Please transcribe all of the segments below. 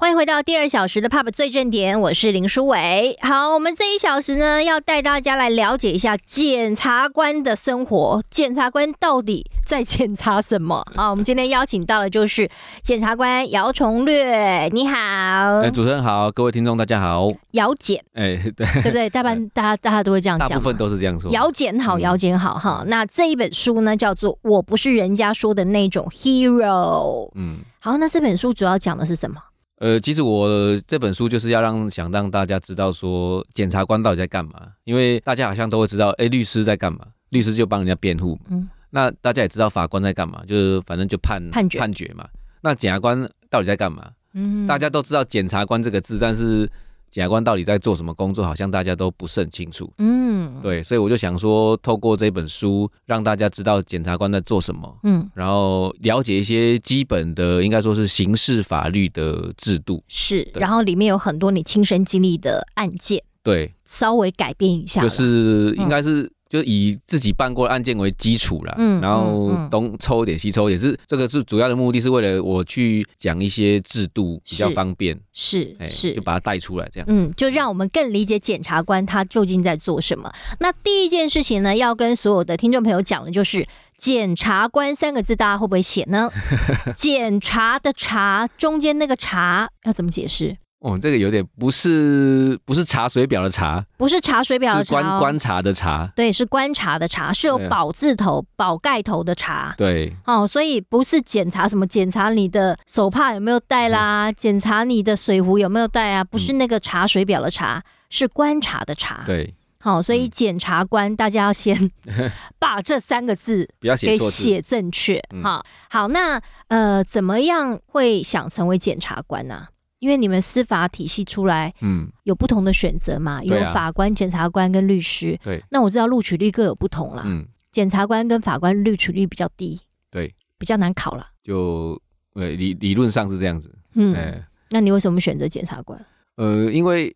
欢迎回到第二小时的 Pub 最正点，我是林书伟。好，我们这一小时呢，要带大家来了解一下检察官的生活，检察官到底在检查什么？啊，我们今天邀请到的就是检察官姚崇略，你好，哎，主持人好，各位听众大家好，姚检，哎，对，对不对？大半 大家大家都会这样讲，大部分都是这样说。姚检好，姚检好哈。那这一本书呢，叫做《我不是人家说的那种 hero》，嗯，好，那这本书主要讲的是什么？呃，其实我这本书就是要让想让大家知道说，检察官到底在干嘛？因为大家好像都会知道，哎，律师在干嘛？律师就帮人家辩护。嗯，那大家也知道法官在干嘛？就是反正就判判决判决嘛。那检察官到底在干嘛？嗯，大家都知道检察官这个字，但是。检察官到底在做什么工作？好像大家都不是很清楚。嗯，对，所以我就想说，透过这本书让大家知道检察官在做什么。嗯，然后了解一些基本的，应该说是刑事法律的制度。是，然后里面有很多你亲身经历的案件。对，稍微改变一下，就是应该是。就以自己办过案件为基础了，嗯，然后东抽一点，西抽也是，这个是主要的目的是为了我去讲一些制度比较方便，是是，就把它带出来这样，嗯，就让我们更理解检察官他究竟在做什么。那第一件事情呢，要跟所有的听众朋友讲的就是“检察官”三个字，大家会不会写呢？“ 检查的“查”中间那个“查”要怎么解释？哦，这个有点不是不是查水表的查，不是查水表，是观观察的查，对，是观察的查，是有宝字头、宝盖头的查，对，哦，所以不是检查什么，检查你的手帕有没有带啦，检查你的水壶有没有带啊，不是那个查水表的查，是观察的查，对，好，所以检察官大家要先 把这三个字给写正确，哈，好，那呃，怎么样会想成为检察官呢？因为你们司法体系出来，嗯，有不同的选择嘛，有法官、检察官跟律师。对，那我知道录取率各有不同啦。嗯，检察官跟法官录取率比较低。对，比较难考了。就，理理论上是这样子。嗯，那你为什么选择检察官？呃，因为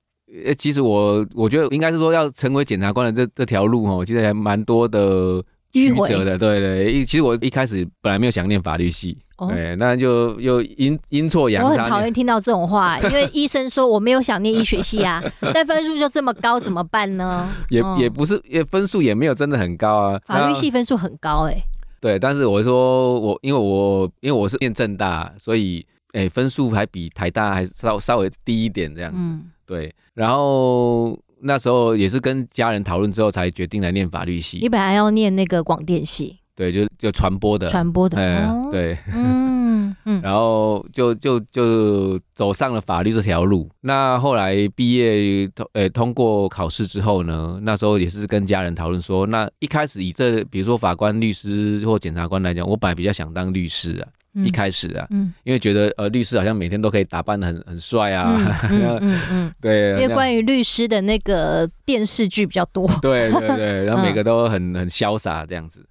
其实我我觉得应该是说要成为检察官的这这条路哦，我记得还蛮多的。曲折的，对对，一其实我一开始本来没有想念法律系，对，那就又因因错阳差。我很讨厌听到这种话，因为医生说我没有想念医学系啊，但分数就这么高，怎么办呢？也也不是，也分数也没有真的很高啊。法律系分数很高，哎。对，但是我说我，因为我因为我是念正大，所以哎，分数还比台大还稍稍微低一点这样子。对，然后。那时候也是跟家人讨论之后才决定来念法律系。你本来要念那个广电系，对，就就传播的，传播的，对，嗯嗯，然后就就就走上了法律这条路。那后来毕业通，诶，通过考试之后呢，那时候也是跟家人讨论说，那一开始以这，比如说法官、律师或检察官来讲，我本来比较想当律师啊。一开始啊，因为觉得呃，律师好像每天都可以打扮的很很帅啊，对，因为关于律师的那个电视剧比较多，对对对，然后每个都很很潇洒这样子，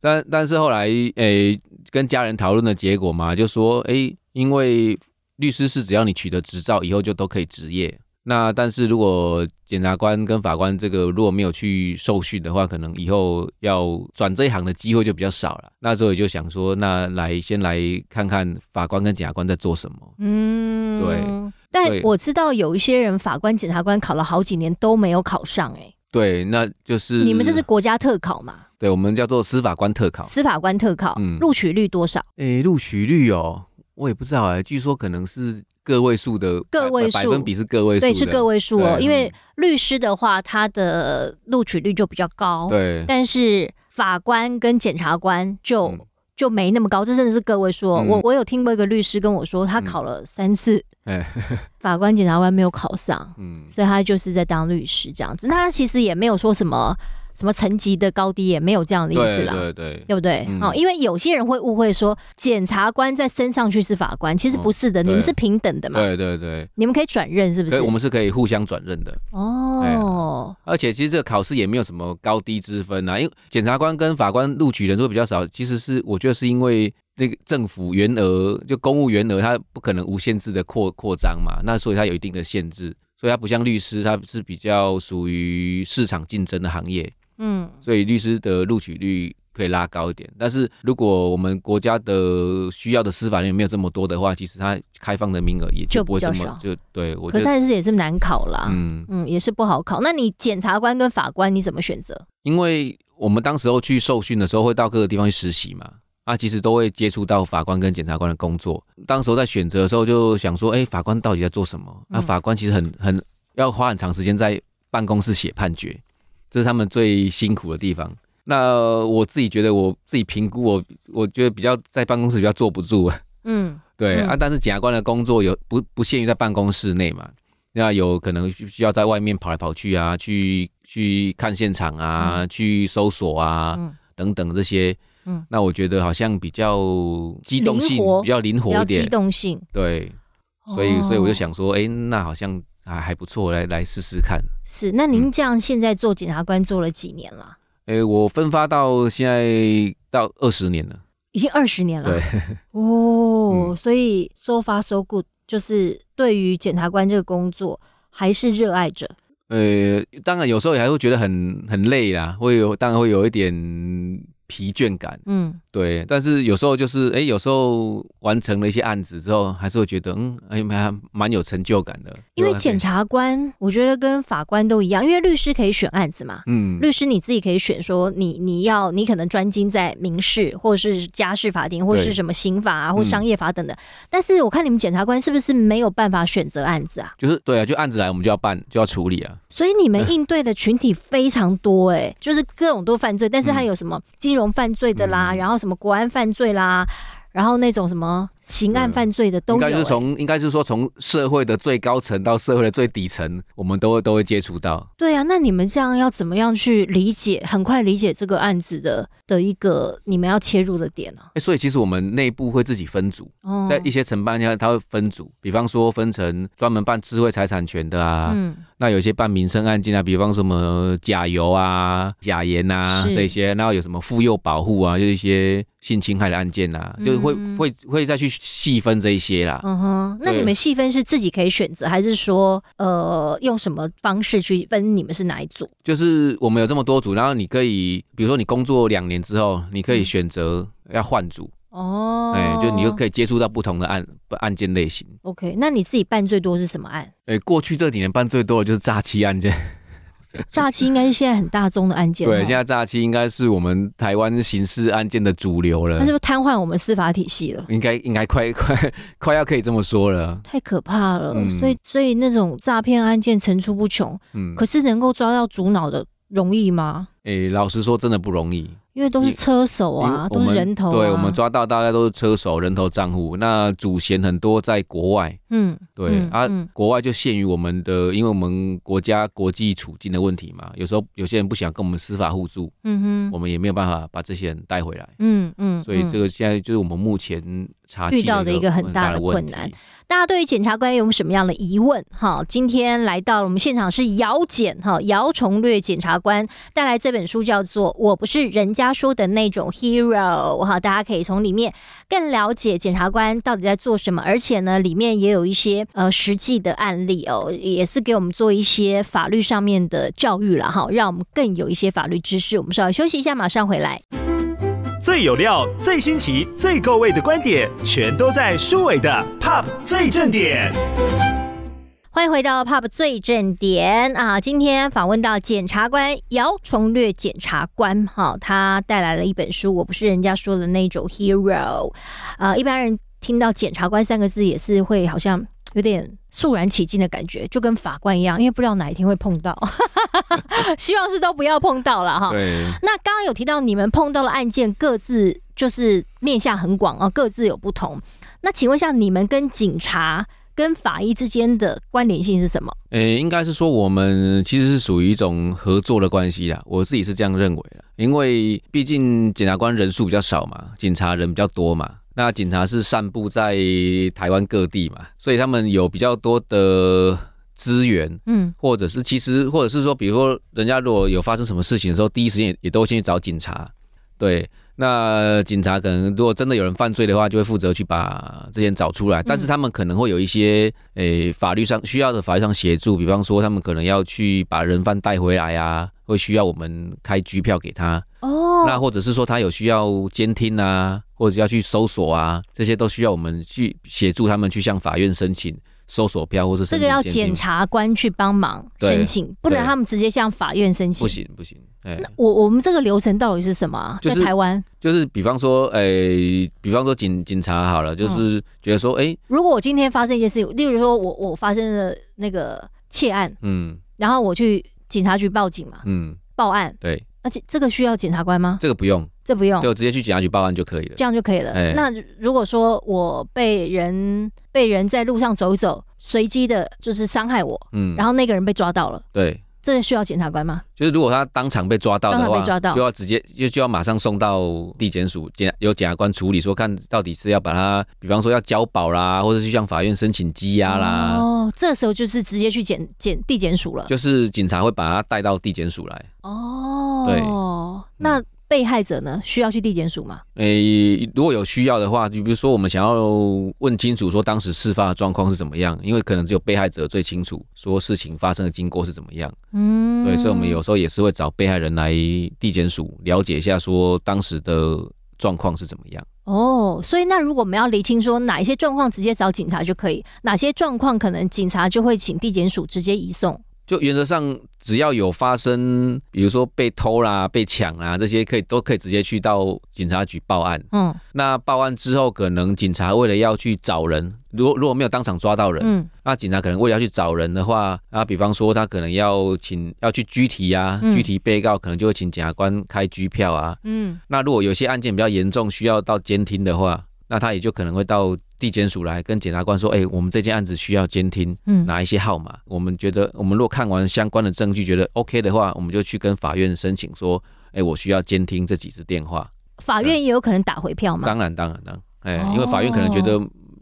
但但是后来诶，跟家人讨论的结果嘛，就说诶，因为律师是只要你取得执照以后就都可以执业。那但是如果检察官跟法官这个如果没有去受训的话，可能以后要转这一行的机会就比较少了。那所以就想说，那来先来看看法官跟检察官在做什么。嗯，对。但我知道有一些人法官、检察官考了好几年都没有考上，哎。对，那就是你们这是国家特考嘛？对，我们叫做司法官特考。司法官特考，嗯，录取率多少？哎，录取率哦，我也不知道哎，据说可能是。个位数的个位数百分比是个位数，对，是个位数哦。因为律师的话，他的录取率就比较高，对。但是法官跟检察官就就没那么高。这真的是个位说，我我有听过一个律师跟我说，他考了三次，法官检察官没有考上，嗯，所以他就是在当律师这样子。他其实也没有说什么。什么层级的高低也没有这样的意思啦，对对对，对不对？哦，因为有些人会误会说，检察官在升上去是法官，其实不是的，你们是平等的嘛。对对对，你们可以转任，是不是？我们是可以互相转任的。哦，而且其实这个考试也没有什么高低之分啊，因为检察官跟法官录取人数比较少，其实是我觉得是因为那个政府员额，就公务员额，他不可能无限制的扩扩张嘛，那所以他有一定的限制，所以他不像律师，他是比较属于市场竞争的行业。嗯，所以律师的录取率可以拉高一点。但是如果我们国家的需要的司法人员没有这么多的话，其实他开放的名额也就不会这么就对我，可但是也是难考啦。嗯嗯，也是不好考。那你检察官跟法官你怎么选择？因为我们当时候去受训的时候，会到各个地方去实习嘛。啊，其实都会接触到法官跟检察官的工作。当时候在选择的时候，就想说，哎，法官到底在做什么？那法官其实很很要花很长时间在办公室写判决。这是他们最辛苦的地方。那我自己觉得，我自己评估，我我觉得比较在办公室比较坐不住。嗯，对啊，但是检察官的工作有不不限于在办公室内嘛？那有可能需要在外面跑来跑去啊，去去看现场啊，去搜索啊，等等这些。嗯，那我觉得好像比较机动性比较灵活一点，对，所以所以我就想说，哎，那好像。还还不错，来来试试看。是，那您这样现在做检察官做了几年了？哎，我分发到现在到二十年了，已经二十年了。对哦，所以 so far so good，就是对于检察官这个工作还是热爱着。呃，当然有时候也会觉得很很累啦，会有当然会有一点。疲倦感，嗯，对，但是有时候就是，哎，有时候完成了一些案子之后，还是会觉得，嗯，哎，蛮蛮有成就感的。因为检察官，我觉得跟法官都一样，因为律师可以选案子嘛，嗯，律师你自己可以选，说你你要，你可能专精在民事或者是家事法庭，或是什么刑法啊，或商业法等等。但是我看你们检察官是不是没有办法选择案子啊？就是对啊，就案子来，我们就要办，就要处理啊。所以你们应对的群体非常多，哎，就是各种都犯罪，但是他有什么金融。种犯罪的啦，然后什么国安犯罪啦，然后那种什么。刑案犯罪的都有，应该是从应该是说从社会的最高层到社会的最底层，我们都都会接触到。对啊，那你们这样要怎么样去理解，很快理解这个案子的的一个你们要切入的点呢？所以其实我们内部会自己分组，哦、在一些承办下他会分组，比方说分成专门办智慧财产权的啊，嗯，那有些办民生案件啊，比方什么假油啊、假盐啊这些，然后有什么妇幼保护啊，就一些性侵害的案件啊，就会会会再去。细分这一些啦，嗯哼，那你们细分是自己可以选择，还是说，呃，用什么方式去分你们是哪一组？就是我们有这么多组，然后你可以，比如说你工作两年之后，你可以选择要换组，哦，哎，就你又可以接触到不同的案案件类型。OK，那你自己办最多是什么案？哎，过去这几年办最多的就是诈欺案件。诈欺应该是现在很大宗的案件。对，现在诈欺应该是我们台湾刑事案件的主流了。那是不是瘫痪我们司法体系了？应该应该快 快快要可以这么说了。太可怕了，所以所以那种诈骗案件层出不穷。嗯，可是能够抓到主脑的容易吗？诶，老实说，真的不容易。因为都是车手啊，都是人头。对，我们抓到大家都是车手人头账户。那主嫌很多在国外。嗯，对啊，国外就限于我们的，因为我们国家国际处境的问题嘛。有时候有些人不想跟我们司法互助。嗯哼，我们也没有办法把这些人带回来。嗯嗯，所以这个现在就是我们目前查遇到的一个很大的困难。大家对于检察官有什么样的疑问？哈，今天来到了我们现场是姚检哈，姚崇略检察官带来这本书叫做《我不是人》。家说的那种 hero 哈，大家可以从里面更了解检察官到底在做什么，而且呢，里面也有一些呃实际的案例哦，也是给我们做一些法律上面的教育了哈，让我们更有一些法律知识。我们稍微休息一下，马上回来。最有料、最新奇、最够味的观点，全都在书伟的 Pop 最正点。欢迎回到 Pub 最正点啊！今天访问到检察官姚崇略检察官，哈，他带来了一本书《我不是人家说的那种 hero》，啊，一般人听到检察官三个字也是会好像有点肃然起敬的感觉，就跟法官一样，因为不知道哪一天会碰到，希望是都不要碰到了哈。那刚刚有提到你们碰到的案件，各自就是面向很广哦，各自有不同。那请问一下，你们跟警察？跟法医之间的关联性是什么？诶，应该是说我们其实是属于一种合作的关系啦，我自己是这样认为的。因为毕竟检察官人数比较少嘛，警察人比较多嘛，那警察是散布在台湾各地嘛，所以他们有比较多的资源，嗯，或者是其实或者是说，比如说人家如果有发生什么事情的时候，第一时间也也都先去找警察，对。那警察可能，如果真的有人犯罪的话，就会负责去把这些人找出来。但是他们可能会有一些诶法律上需要的法律上协助，比方说他们可能要去把人犯带回来啊，会需要我们开拘票给他哦。那或者是说他有需要监听啊，或者要去搜索啊，这些都需要我们去协助他们去向法院申请搜索票或者这个要检察官去帮忙申请，不能他们直接向法院申请，不行不行。哎，我我们这个流程到底是什么？在台湾，就是比方说，哎，比方说警警察好了，就是觉得说，哎，如果我今天发生一件事情，例如说我我发生了那个窃案，嗯，然后我去警察局报警嘛，嗯，报案，对，而且这个需要检察官吗？这个不用，这不用，就直接去警察局报案就可以了，这样就可以了。那如果说我被人被人在路上走一走，随机的就是伤害我，嗯，然后那个人被抓到了，对。这需要检察官吗？就是如果他当场被抓到的话，被抓到就要直接就就要马上送到地检署检由检察官处理，说看到底是要把他，比方说要交保啦，或者去向法院申请羁押啦。哦，这时候就是直接去检检地检署了，就是警察会把他带到地检署来。哦，对，那。被害者呢，需要去地检署吗？诶，如果有需要的话，就比如说我们想要问清楚说当时事发的状况是怎么样，因为可能只有被害者最清楚说事情发生的经过是怎么样。嗯，对，所以我们有时候也是会找被害人来地检署了解一下说当时的状况是怎么样。哦，所以那如果我们要厘清说哪一些状况直接找警察就可以，哪些状况可能警察就会请地检署直接移送。就原则上，只要有发生，比如说被偷啦、被抢啊这些，可以都可以直接去到警察局报案。嗯，那报案之后，可能警察为了要去找人，如果如果没有当场抓到人，嗯，那警察可能为了要去找人的话，啊，比方说他可能要请要去拘提啊，拘提被告可能就会请检察官开拘票啊。嗯，那如果有些案件比较严重，需要到监听的话。那他也就可能会到地检署来跟检察官说：“哎，我们这件案子需要监听哪一些号码？我们觉得，我们若看完相关的证据，觉得 OK 的话，我们就去跟法院申请说：‘哎，我需要监听这几次电话。’法院也有可能打回票吗？当然，当然，当然。哎，因为法院可能觉得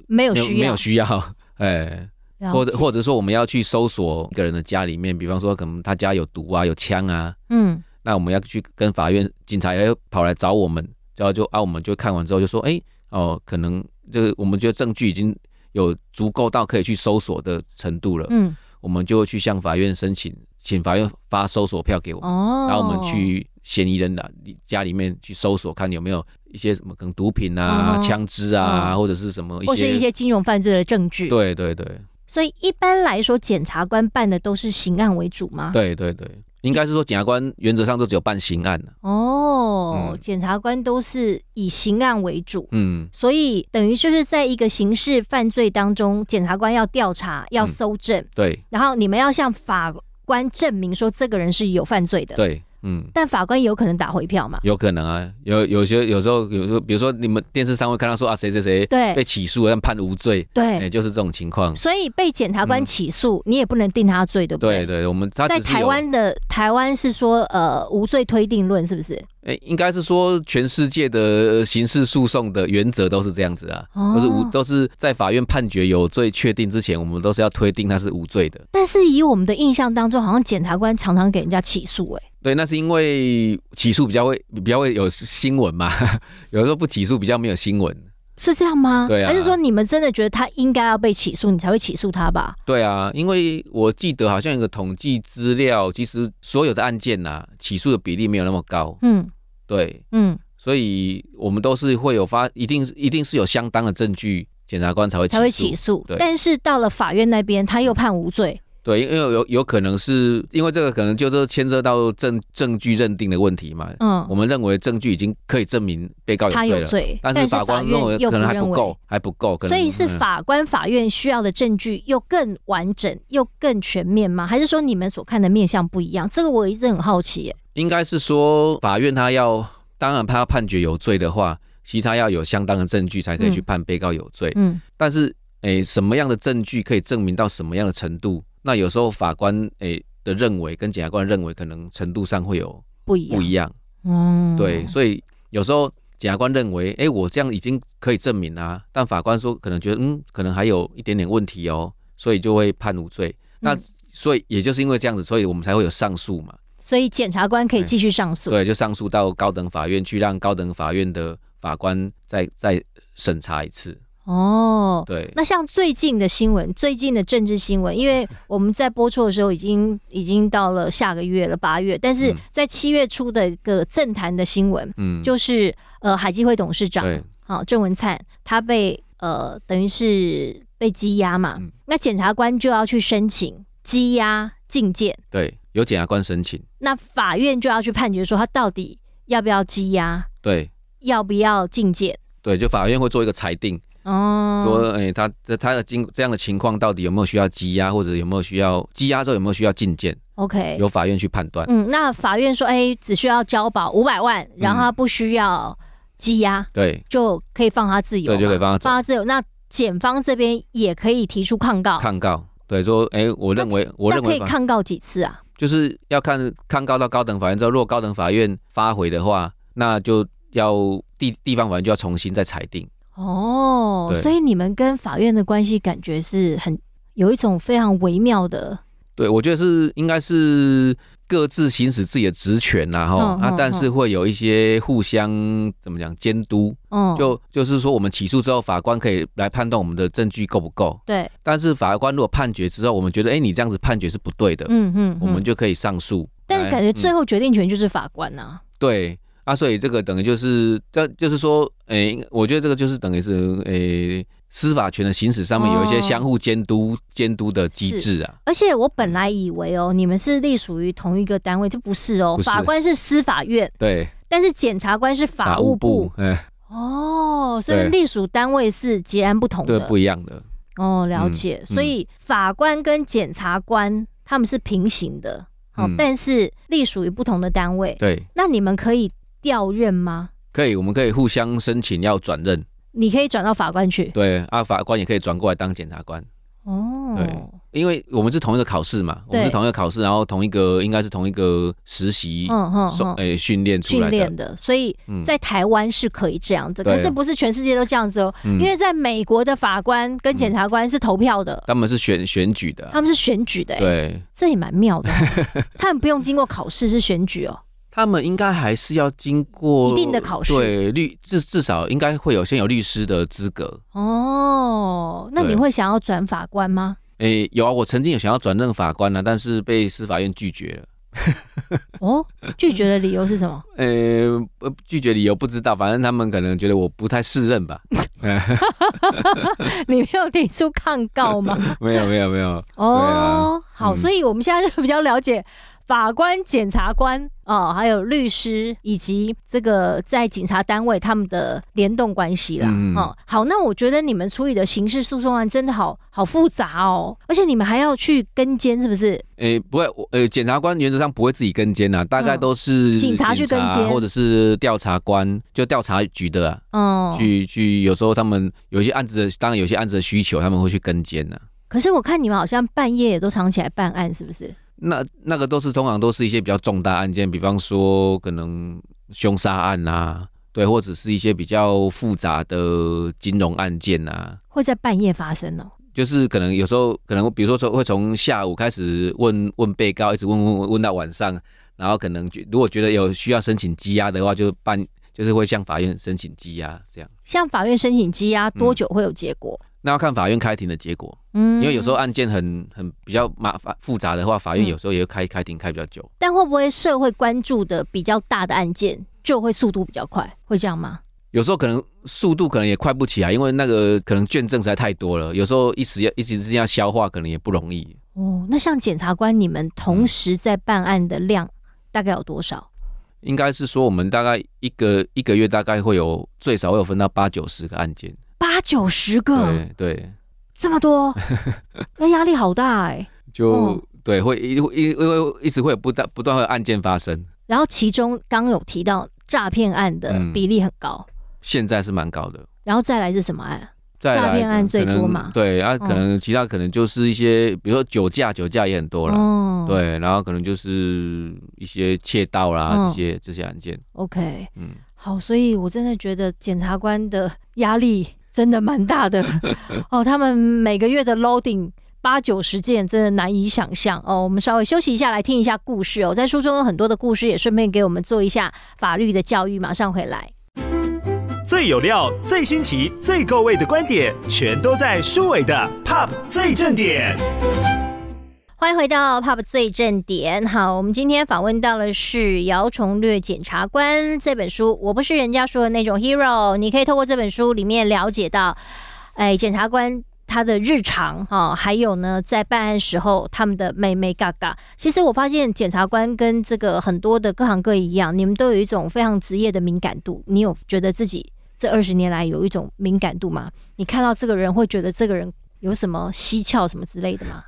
没有需没有需要。哎，或者或者说，我们要去搜索一个人的家里面，比方说，可能他家有毒啊，有枪啊。嗯，那我们要去跟法院，警察也跑来找我们，然后就啊，我们就看完之后就说：‘哎。’哦，可能就是我们觉得证据已经有足够到可以去搜索的程度了，嗯，我们就会去向法院申请，请法院发搜索票给我，哦，然后我们去嫌疑人的家里面去搜索，看有没有一些什么能毒品啊、枪支啊，或者是什么一些或是一些金融犯罪的证据。对对对。所以一般来说，检察官办的都是刑案为主吗？对对对。应该是说，检察官原则上都只有办刑案哦。检察官都是以刑案为主，嗯，所以等于就是在一个刑事犯罪当中，检察官要调查、要搜证，对，然后你们要向法官证明说这个人是有犯罪的，对。嗯，但法官有可能打回票嘛？有可能啊，有有些有时候有时候，比如说你们电视上会看到说啊，谁谁谁对被起诉但判无罪，对，就是这种情况。所以被检察官起诉，你也不能定他罪，对不对？对对，我们在台湾的台湾是说呃无罪推定论，是不是？哎，应该是说全世界的刑事诉讼的原则都是这样子啊，都是无都是在法院判决有罪确定之前，我们都是要推定他是无罪的。但是以我们的印象当中，好像检察官常常给人家起诉，哎。对，那是因为起诉比较会比较会有新闻嘛，有时候不起诉比较没有新闻，是这样吗？对啊，还是说你们真的觉得他应该要被起诉，你才会起诉他吧？对啊，因为我记得好像有个统计资料，其实所有的案件呐，起诉的比例没有那么高。嗯，对，嗯，所以我们都是会有发，一定一定是有相当的证据，检察官才会才会起诉。对，但是到了法院那边，他又判无罪。对，因为有有可能是因为这个可能就是牵涉到证证据认定的问题嘛。嗯，我们认为证据已经可以证明被告有罪了，但是法官认为可能还不够，还不够，所以是法官法院需要的证据又更完整又更全面吗？还是说你们所看的面向不一样？这个我一直很好奇。应该是说法院他要当然他要判决有罪的话，其实他要有相当的证据才可以去判被告有罪。嗯，但是诶，什么样的证据可以证明到什么样的程度？那有时候法官诶的认为跟检察官认为可能程度上会有不一样，不一样，嗯，对，所以有时候检察官认为，哎，我这样已经可以证明啊，但法官说可能觉得嗯，可能还有一点点问题哦，所以就会判无罪。那所以也就是因为这样子，所以我们才会有上诉嘛。所以检察官可以继续上诉，对，就上诉到高等法院去，让高等法院的法官再再审查一次。哦，对。那像最近的新闻，最近的政治新闻，因为 我们在播出的时候已经已经到了下个月了，八月。但是在七月初的一个政坛的新闻，嗯，就是呃，海基会董事长好，郑文灿，他被呃等于是被羁押嘛。那检察官就要去申请羁押禁见，对，有检察官申请，那法院就要去判决说他到底要不要羁押，对，要不要禁见，对，就法院会做一个裁定。哦，说哎，他这他的经这样的情况，到底有没有需要羁押，或者有没有需要羁押之后有没有需要进见？OK，由法院去判断。嗯，那法院说哎，只需要交保五百万，然后他不需要羁押，对，就可以放他自由，对，就可以放他自由。那检方这边也可以提出抗告，抗告，对，说哎，我认为，我认为可以抗告几次啊？就是要看抗告到高等法院之后，如果高等法院发回的话，那就要地地方法院就要重新再裁定。哦，所以你们跟法院的关系感觉是很有一种非常微妙的。对，我觉得是应该是各自行使自己的职权然后啊，但是会有一些互相怎么讲监督。嗯，就就是说我们起诉之后，法官可以来判断我们的证据够不够。对。但是法官如果判决之后，我们觉得哎，你这样子判决是不对的。嗯嗯。我们就可以上诉。但是感觉最后决定权就是法官呐。对。啊，所以这个等于就是，这就是说，诶，我觉得这个就是等于是，诶，司法权的行使上面有一些相互监督、监督的机制啊。而且我本来以为哦，你们是隶属于同一个单位，这不是哦，法官是司法院，对，但是检察官是法务部，嗯，哦，所以隶属单位是截然不同的，对，不一样的。哦，了解。所以法官跟检察官他们是平行的，好，但是隶属于不同的单位。对，那你们可以。调任吗？可以，我们可以互相申请要转任。你可以转到法官去。对，啊，法官也可以转过来当检察官。哦，对，因为我们是同一个考试嘛，我们是同一个考试，然后同一个应该是同一个实习，嗯哼，诶，训练训练的，所以在台湾是可以这样子，可是不是全世界都这样子哦。因为在美国的法官跟检察官是投票的，他们是选选举的，他们是选举的，对，这也蛮妙的，他们不用经过考试是选举哦。他们应该还是要经过一定的考试，对律至至少应该会有先有律师的资格哦。那你会想要转法官吗？诶，有啊，我曾经有想要转任法官呢，但是被司法院拒绝了。哦，拒绝的理由是什么？诶，拒绝理由不知道，反正他们可能觉得我不太适任吧。你没有提出抗告吗？没有，没有，没有。哦，好，所以我们现在就比较了解。法官、检察官哦，还有律师以及这个在警察单位他们的联动关系啦。嗯，好，那我觉得你们处理的刑事诉讼案真的好好复杂哦，而且你们还要去跟监，是不是？诶，不会，呃，检察官原则上不会自己跟监啊，大概都是警察去跟监，或者是调查官，就调查局的，嗯，去去，有时候他们有些案子，的，当然有些案子的需求，他们会去跟监啊。可是我看你们好像半夜也都藏起来办案，是不是？那那个都是通常都是一些比较重大案件，比方说可能凶杀案呐，对，或者是一些比较复杂的金融案件呐。会在半夜发生哦。就是可能有时候可能比如说说会从下午开始问问被告，一直问问问问到晚上，然后可能如果觉得有需要申请羁押的话，就办就是会向法院申请羁押这样。向法院申请羁押多久会有结果？那要看法院开庭的结果，嗯，因为有时候案件很很比较麻烦复杂的话，法院有时候也会开开庭开比较久。但会不会社会关注的比较大的案件就会速度比较快？会这样吗？有时候可能速度可能也快不起来，因为那个可能卷证实在太多了，有时候一时要一时之间要消化，可能也不容易。哦，那像检察官，你们同时在办案的量大概有多少？应该是说，我们大概一个一个月大概会有最少会有分到八九十个案件。八九十个，对，这么多，那压力好大哎！就对，会一、一、因为一直会有不断、不断会有案件发生。然后其中刚有提到诈骗案的比例很高，现在是蛮高的。然后再来是什么案？诈骗案最多嘛？对啊，可能其他可能就是一些，比如说酒驾，酒驾也很多了。对，然后可能就是一些窃盗啦，这些这些案件。OK，嗯，好，所以我真的觉得检察官的压力。真的蛮大的 哦，他们每个月的 loading 八九十件，真的难以想象哦。我们稍微休息一下，来听一下故事哦。在书中有很多的故事，也顺便给我们做一下法律的教育。马上回来，最有料、最新奇、最够味的观点，全都在书尾的 p o p 最正点。欢迎回到《Pub 最正点》。好，我们今天访问到的是《姚崇略检察官》这本书。我不是人家说的那种 hero。你可以透过这本书里面了解到，哎，检察官他的日常哈，还有呢，在办案时候他们的妹妹嘎嘎。其实我发现检察官跟这个很多的各行各业一样，你们都有一种非常职业的敏感度。你有觉得自己这二十年来有一种敏感度吗？你看到这个人会觉得这个人有什么蹊跷什么之类的吗？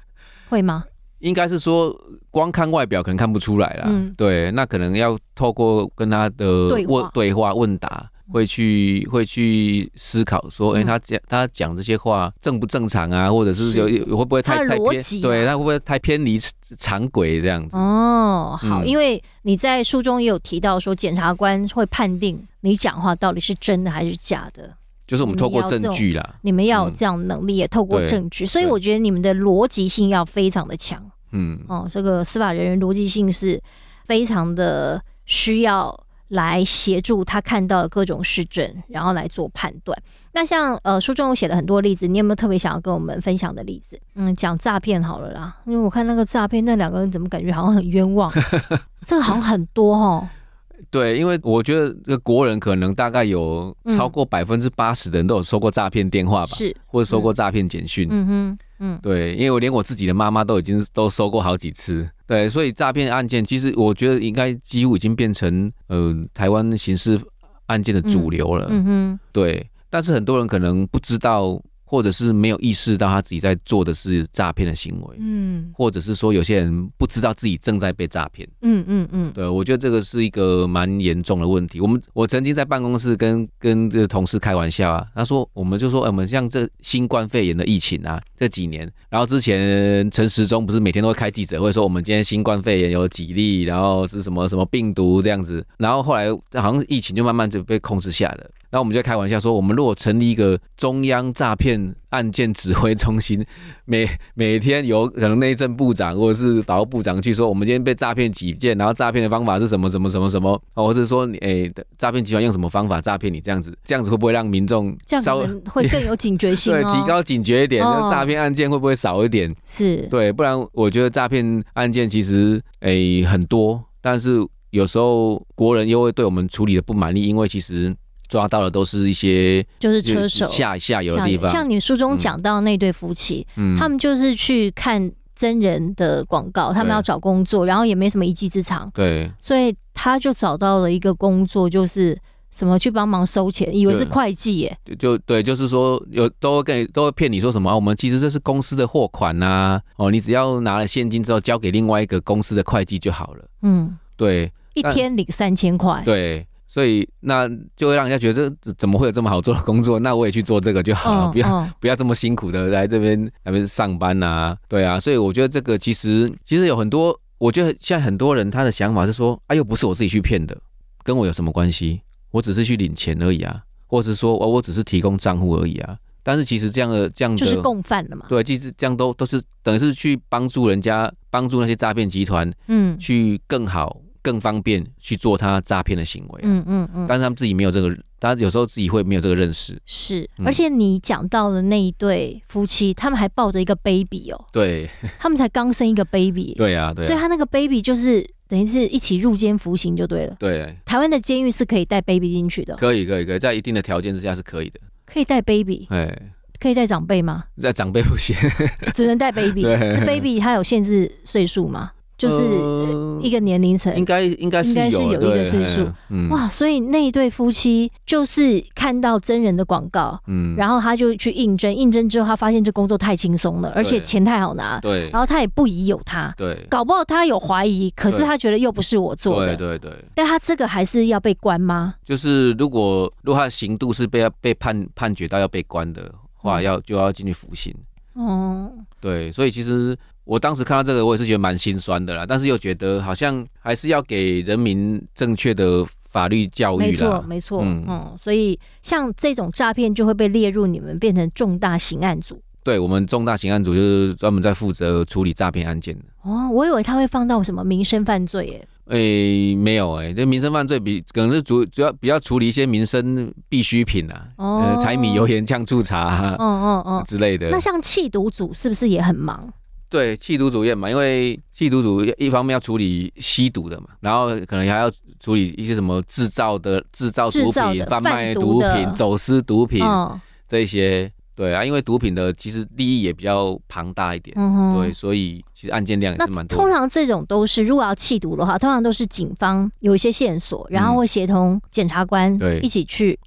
会吗？应该是说，光看外表可能看不出来啦。嗯，对，那可能要透过跟他的对对话问答，会去会去思考说，哎，他讲他讲这些话正不正常啊？或者是有会不会太偏，对他会不会太偏离常轨这样子？哦，好，因为你在书中也有提到说，检察官会判定你讲话到底是真的还是假的。就是我们透过证据啦，你们要有这样能力，也透过证据。所以我觉得你们的逻辑性要非常的强。嗯，哦，这个司法人员逻辑性是非常的需要来协助他看到的各种事证，然后来做判断。那像呃书中我写了很多例子，你有没有特别想要跟我们分享的例子？嗯，讲诈骗好了啦，因为我看那个诈骗那两个人怎么感觉好像很冤枉，这个好像很多哈。对，因为我觉得，这国人可能大概有超过百分之八十的人都有收过诈骗电话吧，是或者收过诈骗简讯。嗯哼，嗯，对，因为我连我自己的妈妈都已经都收过好几次。对，所以诈骗案件其实我觉得应该几乎已经变成呃台湾刑事案件的主流了。嗯哼，对，但是很多人可能不知道。或者是没有意识到他自己在做的是诈骗的行为，嗯，或者是说有些人不知道自己正在被诈骗，嗯嗯嗯，对，我觉得这个是一个蛮严重的问题。我们我曾经在办公室跟跟这个同事开玩笑啊，他说我们就说，我们像这新冠肺炎的疫情啊，这几年，然后之前陈时中不是每天都会开记者会说我们今天新冠肺炎有几例，然后是什么什么病毒这样子，然后后来好像疫情就慢慢就被控制下了。那我们就开玩笑说，我们如果成立一个中央诈骗案件指挥中心，每每天有可能内政部长或者是法务部长去说，我们今天被诈骗几件，然后诈骗的方法是什么什么什么什么，哦，或者是说你诶，诈骗集团用什么方法诈骗你这样子，这样子会不会让民众稍微会更有警觉 性，对，提高警觉一点，诈骗案件会不会少一点？是，对，不然我觉得诈骗案件其实诶很多，但是有时候国人又会对我们处理的不满意，因为其实。抓到的都是一些就是车手下下游的地方，像你书中讲到那对夫妻，他们就是去看真人的广告，他们要找工作，然后也没什么一技之长，对，所以他就找到了一个工作，就是什么去帮忙收钱，以为是会计，耶，就就对，就是说有都会跟都会骗你说什么，我们其实这是公司的货款呐，哦，你只要拿了现金之后交给另外一个公司的会计就好了，嗯，对，一天领三千块，对。所以那就会让人家觉得这怎么会有这么好做的工作？那我也去做这个就好了，不要不要这么辛苦的来这边来边上班呐，对啊。所以我觉得这个其实其实有很多，我觉得现在很多人他的想法是说啊，又不是我自己去骗的，跟我有什么关系？我只是去领钱而已啊，或者是说我我只是提供账户而已啊。但是其实这样的这样的就是共犯了对，其实这样都都是等于是去帮助人家，帮助那些诈骗集团，嗯，去更好。更方便去做他诈骗的行为，嗯嗯嗯，但是他们自己没有这个，他有时候自己会没有这个认识。是，而且你讲到的那一对夫妻，他们还抱着一个 baby 哦，对，他们才刚生一个 baby，对啊，对，所以他那个 baby 就是等于是一起入监服刑就对了。对，台湾的监狱是可以带 baby 进去的。可以可以可以，在一定的条件之下是可以的。可以带 baby，哎，可以带长辈吗？在长辈不行，只能带 baby。baby 他有限制岁数吗？就是一个年龄层，应该应该是应该是有一个岁数，哇！所以那一对夫妻就是看到真人的广告，嗯，然后他就去应征，应征之后他发现这工作太轻松了，而且钱太好拿，对，然后他也不疑有他，对，搞不好他有怀疑，可是他觉得又不是我做的，对对对，但他这个还是要被关吗？就是如果如果他的刑度是被被判判决到要被关的话，要就要进去服刑。哦，对，所以其实我当时看到这个，我也是觉得蛮心酸的啦，但是又觉得好像还是要给人民正确的法律教育。没错，没错，嗯，所以像这种诈骗就会被列入你们变成重大刑案组。对，我们重大刑案组就是专门在负责处理诈骗案件的。哦，我以为他会放到什么民生犯罪耶。诶，没有诶，这民生犯罪比可能是主主要比较处理一些民生必需品啊，呃，柴米油盐酱醋茶，嗯嗯嗯之类的。那像弃毒组是不是也很忙？对，弃毒组也忙，因为弃毒组一方面要处理吸毒的嘛，然后可能还要处理一些什么制造的制造毒品、贩卖毒品、走私毒品这些。对啊，因为毒品的其实利益也比较庞大一点，对，所以其实案件量也是蛮多。通常这种都是，如果要弃毒的话，通常都是警方有一些线索，然后会协同检察官对一起去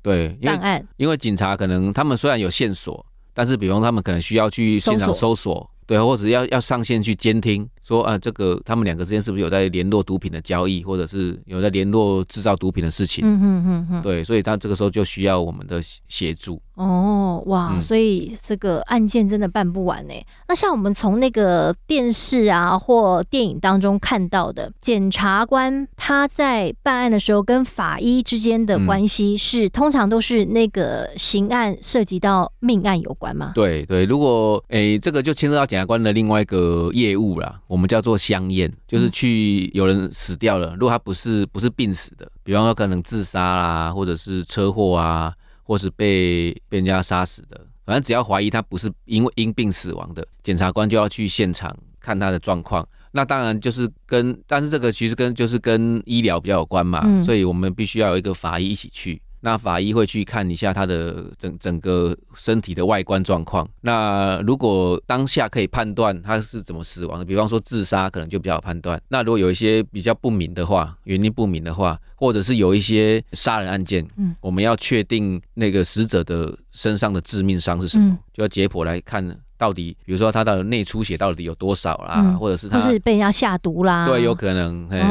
办案。因为警察可能他们虽然有线索，但是比方他们可能需要去现场搜索，对，或者要要上线去监听，说啊这个他们两个之间是不是有在联络毒品的交易，或者是有在联络制造毒品的事情。嗯嗯嗯嗯。对，所以他这个时候就需要我们的协助。哦哇，所以这个案件真的办不完呢。那像我们从那个电视啊或电影当中看到的，检察官他在办案的时候跟法医之间的关系是，通常都是那个刑案涉及到命案有关吗？对对，如果诶这个就牵涉到检察官的另外一个业务啦，我们叫做香烟，就是去有人死掉了，如果他不是不是病死的，比方说可能自杀啦，或者是车祸啊。或是被被人家杀死的，反正只要怀疑他不是因为因病死亡的，检察官就要去现场看他的状况。那当然就是跟，但是这个其实跟就是跟医疗比较有关嘛，所以我们必须要有一个法医一起去。那法医会去看一下他的整整个身体的外观状况。那如果当下可以判断他是怎么死亡的，比方说自杀，可能就比较好判断。那如果有一些比较不明的话，原因不明的话，或者是有一些杀人案件，嗯，我们要确定那个死者的身上的致命伤是什么，就要解剖来看到底，比如说他的内出血到底有多少啦，或者是他就是被人家下毒啦，对，有可能，对，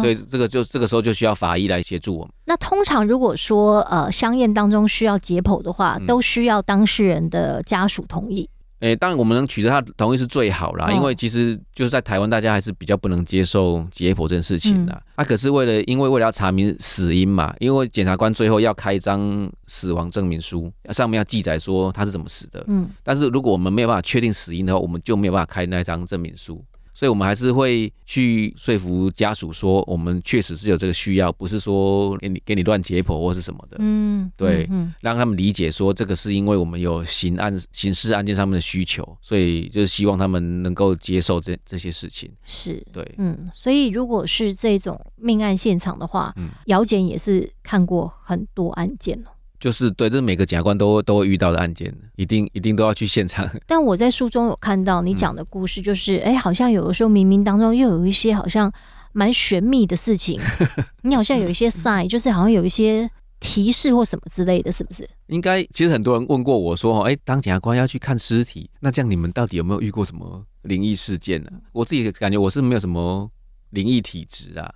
所以这个就这个时候就需要法医来协助我们。那通常如果说呃，香烟当中需要解剖的话，都需要当事人的家属同意。哎，当然我们能取得他的同意是最好啦，因为其实就是在台湾，大家还是比较不能接受解剖这件事情的。那可是为了，因为为了要查明死因嘛，因为检察官最后要开一张死亡证明书，上面要记载说他是怎么死的。嗯，但是如果我们没有办法确定死因的话，我们就没有办法开那张证明书。所以，我们还是会去说服家属说，我们确实是有这个需要，不是说给你给你乱解剖或是什么的。嗯，对，让他们理解说，这个是因为我们有刑案、刑事案件上面的需求，所以就是希望他们能够接受这这些事情。是，对，嗯，所以如果是这种命案现场的话，姚检也是看过很多案件了。就是对，这是每个检察官都都会遇到的案件，一定一定都要去现场。但我在书中有看到你讲的故事，就是哎，好像有的时候冥冥当中又有一些好像蛮玄秘的事情，你好像有一些 sign，就是好像有一些提示或什么之类的是不是？应该其实很多人问过我说，哎，当检察官要去看尸体，那这样你们到底有没有遇过什么灵异事件呢？我自己感觉我是没有什么灵异体质啊。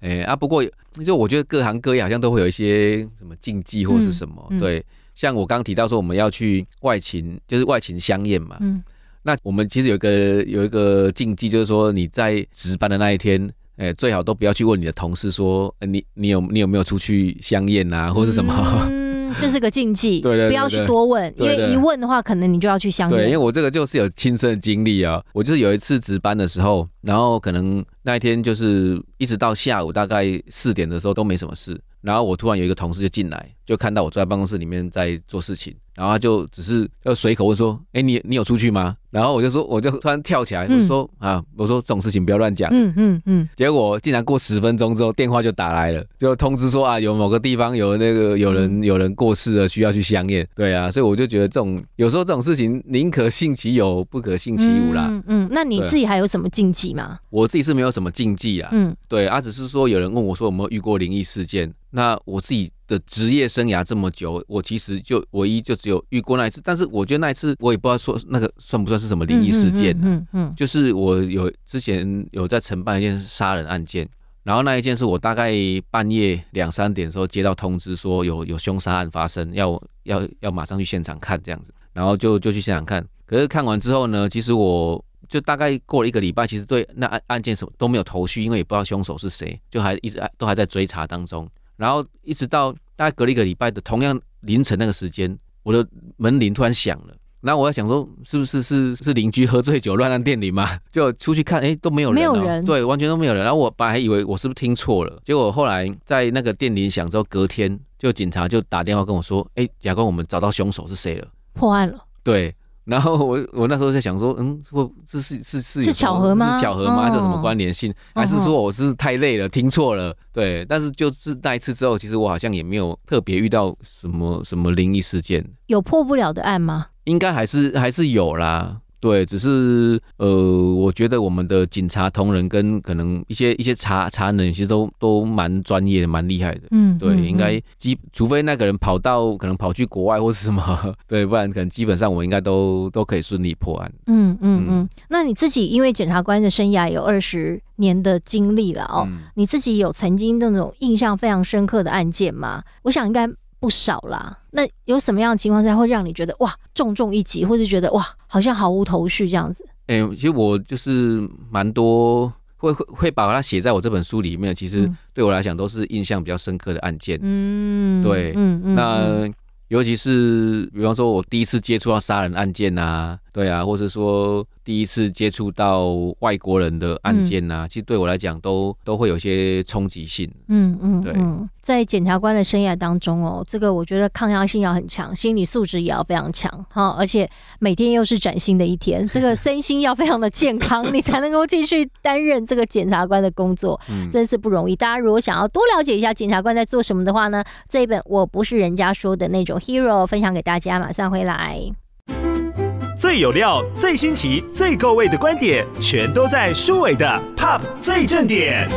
哎啊！不过就我觉得各行各业好像都会有一些什么禁忌或是什么？对，像我刚提到说我们要去外勤，就是外勤相宴嘛。嗯，那我们其实有一个有一个禁忌，就是说你在值班的那一天，哎，最好都不要去问你的同事说你你有你有没有出去相宴啊，或是什么？嗯，这是个禁忌，对对，不要去多问，因为一问的话，可能你就要去相宴。对，因为我这个就是有亲身的经历啊，我就是有一次值班的时候，然后可能。那一天就是一直到下午大概四点的时候都没什么事，然后我突然有一个同事就进来，就看到我坐在办公室里面在做事情，然后他就只是要随口问说：“哎，你你有出去吗？”然后我就说，我就突然跳起来，我说啊，我说这种事情不要乱讲。嗯嗯嗯。结果竟然过十分钟之后电话就打来了，就通知说啊，有某个地方有那个有人有人过世了，需要去相验。对啊，所以我就觉得这种有时候这种事情宁可信其有，不可信其无啦。嗯嗯。那你自己还有什么禁忌吗？我自己是没有什么禁忌啊。嗯。对啊，只是说有人问我说有没有遇过灵异事件？那我自己的职业生涯这么久，我其实就唯一就只有遇过那一次。但是我觉得那一次我也不知道说那个算不算。是什么灵异事件？嗯嗯，就是我有之前有在承办一件杀人案件，然后那一件是我大概半夜两三点的时候接到通知，说有有凶杀案发生，要要要马上去现场看这样子，然后就就去现场看。可是看完之后呢，其实我就大概过了一个礼拜，其实对那案案件什么都没有头绪，因为也不知道凶手是谁，就还一直都还在追查当中。然后一直到大概隔了一个礼拜的同样凌晨那个时间，我的门铃突然响了。然后我在想说，是不是是是邻居喝醉酒乱按店里嘛？就出去看，哎都没有人，对，完全都没有人。然后我本来还以为我是不是听错了，结果后来在那个店里想之后，隔天就警察就打电话跟我说，哎，假光，我们找到凶手是谁了，破案了。对，然后我我那时候在想说，嗯，这是是是是巧合吗？是巧合吗？还是有什么关联性？还是说我是太累了听错了？对，但是就是那一次之后，其实我好像也没有特别遇到什么什么灵异事件。有破不了的案吗？应该还是还是有啦，对，只是呃，我觉得我们的警察同仁跟可能一些一些查查人，其实都都蛮专业，蛮厉害的，嗯，对，应该基，除非那个人跑到可能跑去国外或是什么，对，不然可能基本上我应该都都可以顺利破案，嗯嗯嗯。那你自己因为检察官的生涯有二十年的经历了哦，你自己有曾经那种印象非常深刻的案件吗？我想应该。不少啦，那有什么样的情况下会让你觉得哇重重一击，或者觉得哇好像毫无头绪这样子？哎，其实我就是蛮多会会会把它写在我这本书里面，其实对我来讲都是印象比较深刻的案件。嗯，对，嗯嗯，那尤其是比方说，我第一次接触到杀人案件啊。对啊，或者是说第一次接触到外国人的案件呐，其实对我来讲都都会有些冲击性。嗯嗯，对。在检察官的生涯当中哦，这个我觉得抗压性要很强，心理素质也要非常强哈，而且每天又是崭新的一天，这个身心要非常的健康，你才能够继续担任这个检察官的工作，真是不容易。大家如果想要多了解一下检察官在做什么的话呢，这一本我不是人家说的那种 hero，分享给大家，马上回来。最有料、最新奇、最够味的观点，全都在舒伟的《Pop 最正点》。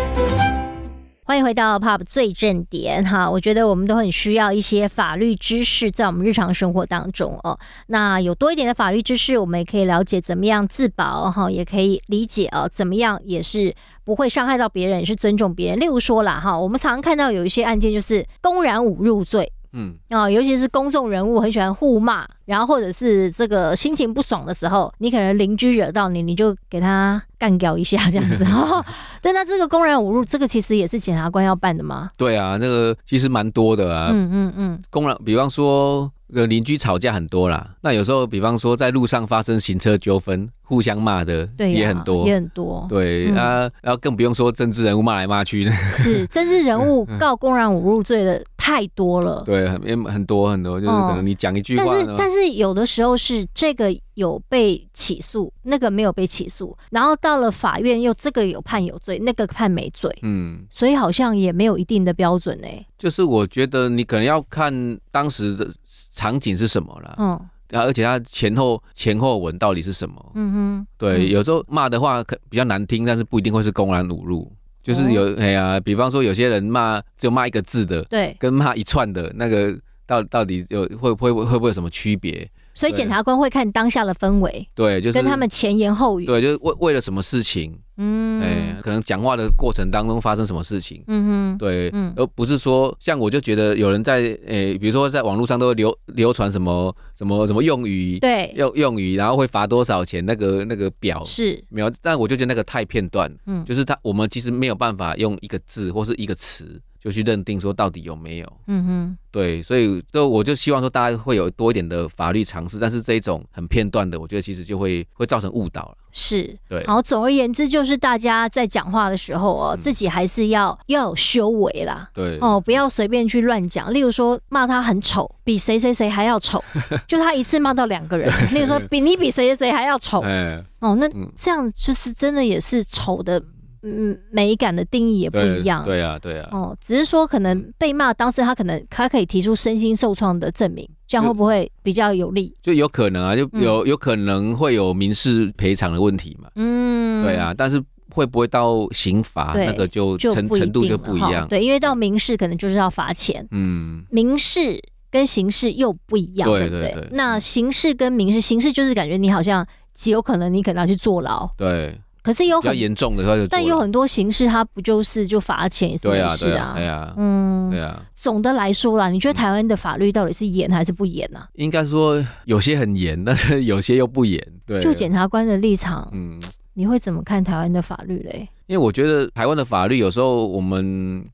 欢迎回到《Pop 最正点》哈，我觉得我们都很需要一些法律知识在我们日常生活当中哦。那有多一点的法律知识，我们也可以了解怎么样自保哈，也可以理解哦，怎么样也是不会伤害到别人，也是尊重别人。例如说啦哈，我们常常看到有一些案件就是公然侮辱罪。嗯，啊，尤其是公众人物很喜欢互骂，然后或者是这个心情不爽的时候，你可能邻居惹到你，你就给他干掉一下这样子。哦、对，那这个公然侮辱，这个其实也是检察官要办的吗？对啊，那个其实蛮多的啊。嗯嗯嗯，公然，比方说。跟邻居吵架很多啦，那有时候，比方说在路上发生行车纠纷，互相骂的也很多，也很多。对啊，然后更不用说政治人物骂来骂去的。是 政治人物告公然侮辱罪的太多了。对，很很多很多，就是可能你讲一句话。但是但是有的时候是这个有被起诉，那个没有被起诉，然后到了法院又这个有判有罪，那个判没罪。嗯，所以好像也没有一定的标准呢。就是我觉得你可能要看当时的。场景是什么了？嗯，而且他前后前后文到底是什么？嗯哼，对，有时候骂的话可比较难听，但是不一定会是公然侮辱。就是有哎呀，比方说有些人骂就骂一个字的，对，跟骂一串的那个，到到底有会会会不会有什么区别？所以检察官会看当下的氛围，对，就是跟他们前言后语，对，就是为为了什么事情，嗯，哎，可能讲话的过程当中发生什么事情，嗯哼，对，嗯，而不是说像我就觉得有人在，哎，比如说在网络上都流流传什么什么什么用语，对，用用语，然后会罚多少钱那个那个表是没有，但我就觉得那个太片段，嗯，就是他我们其实没有办法用一个字或是一个词。就去认定说到底有没有？嗯哼，对，所以就我就希望说大家会有多一点的法律常识，但是这一种很片段的，我觉得其实就会会造成误导了。是，对。然后总而言之，就是大家在讲话的时候哦，自己还是要要有修为啦。对。哦，不要随便去乱讲。例如说骂他很丑，比谁谁谁还要丑，就他一次骂到两个人。例如说 比你比谁谁谁还要丑。嗯。哦，那这样就是真的也是丑的。嗯，美感的定义也不一样。对呀，对呀。哦，只是说可能被骂，当时他可能他可以提出身心受创的证明，这样会不会比较有利？就有可能啊，就有有可能会有民事赔偿的问题嘛。嗯，对啊。但是会不会到刑罚那个就成程度就不一样？对，因为到民事可能就是要罚钱。嗯，民事跟刑事又不一样。对对对。那刑事跟民事，刑事就是感觉你好像极有可能你可能要去坐牢。对。可是有很严重的，但有很多形式，它不就是就罚钱是么事啊？嗯，对啊。总的来说啦，你觉得台湾的法律到底是严还是不严呢？应该说有些很严，但是有些又不严。对，就检察官的立场，嗯，你会怎么看台湾的法律嘞？因为我觉得台湾的法律有时候我们，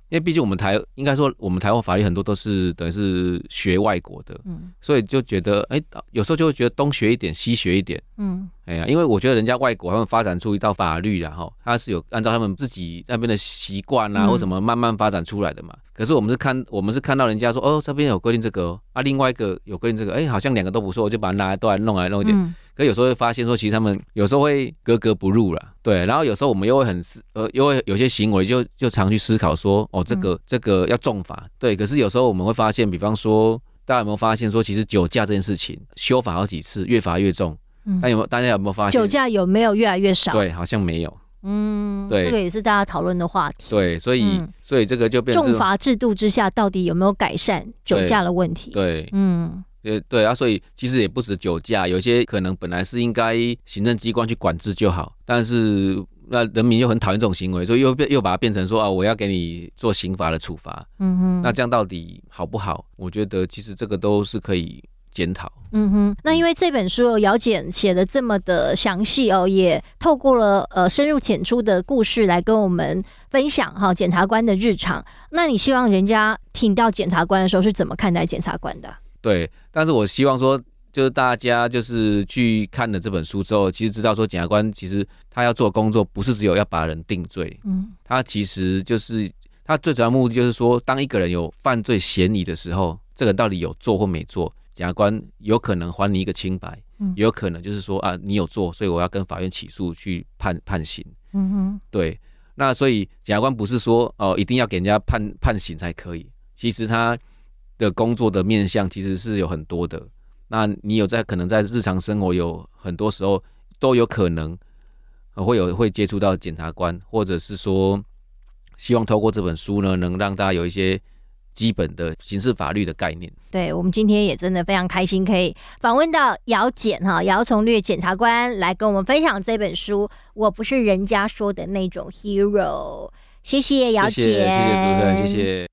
因为毕竟我们台应该说我们台湾法律很多都是等于是学外国的，嗯，所以就觉得哎，有时候就会觉得东学一点，西学一点，嗯。哎呀，因为我觉得人家外国他们发展出一道法律，然后他是有按照他们自己那边的习惯啊或什么慢慢发展出来的嘛。可是我们是看，我们是看到人家说哦，这边有规定这个啊，另外一个有规定这个，哎，好像两个都不错，就把它拿来都来弄来弄一点。可有时候会发现说，其实他们有时候会格格不入了，对。然后有时候我们又会很思，呃，又会有些行为就就常去思考说，哦，这个这个要重罚，对。可是有时候我们会发现，比方说大家有没有发现说，其实酒驾这件事情修法好几次，越罚越重。那有没？大家有没有发现酒驾有没有越来越少？对，好像没有。嗯，对，这个也是大家讨论的话题。对，所以所以这个就变重罚制度之下，到底有没有改善酒驾的问题？对，嗯，呃，对啊，所以其实也不止酒驾，有些可能本来是应该行政机关去管制就好，但是那人民又很讨厌这种行为，所以又变又把它变成说啊，我要给你做刑罚的处罚。嗯哼，那这样到底好不好？我觉得其实这个都是可以。检讨，嗯哼，那因为这本书姚简写的这么的详细哦，也透过了呃深入浅出的故事来跟我们分享哈检察官的日常。那你希望人家听到检察官的时候是怎么看待检察官的？对，但是我希望说，就是大家就是去看了这本书之后，其实知道说检察官其实他要做工作，不是只有要把人定罪，嗯，他其实就是他最主要目的就是说，当一个人有犯罪嫌疑的时候，这个到底有做或没做。检察官有可能还你一个清白，有可能就是说啊，你有做，所以我要跟法院起诉去判判刑。嗯哼，对，那所以检察官不是说哦一定要给人家判判刑才可以，其实他的工作的面向其实是有很多的。那你有在可能在日常生活有很多时候都有可能会有会接触到检察官，或者是说希望透过这本书呢，能让大家有一些。基本的刑事法律的概念。对我们今天也真的非常开心，可以访问到姚检哈姚崇略检察官来跟我们分享这本书。我不是人家说的那种 hero，谢谢姚检，谢谢主持人，谢谢。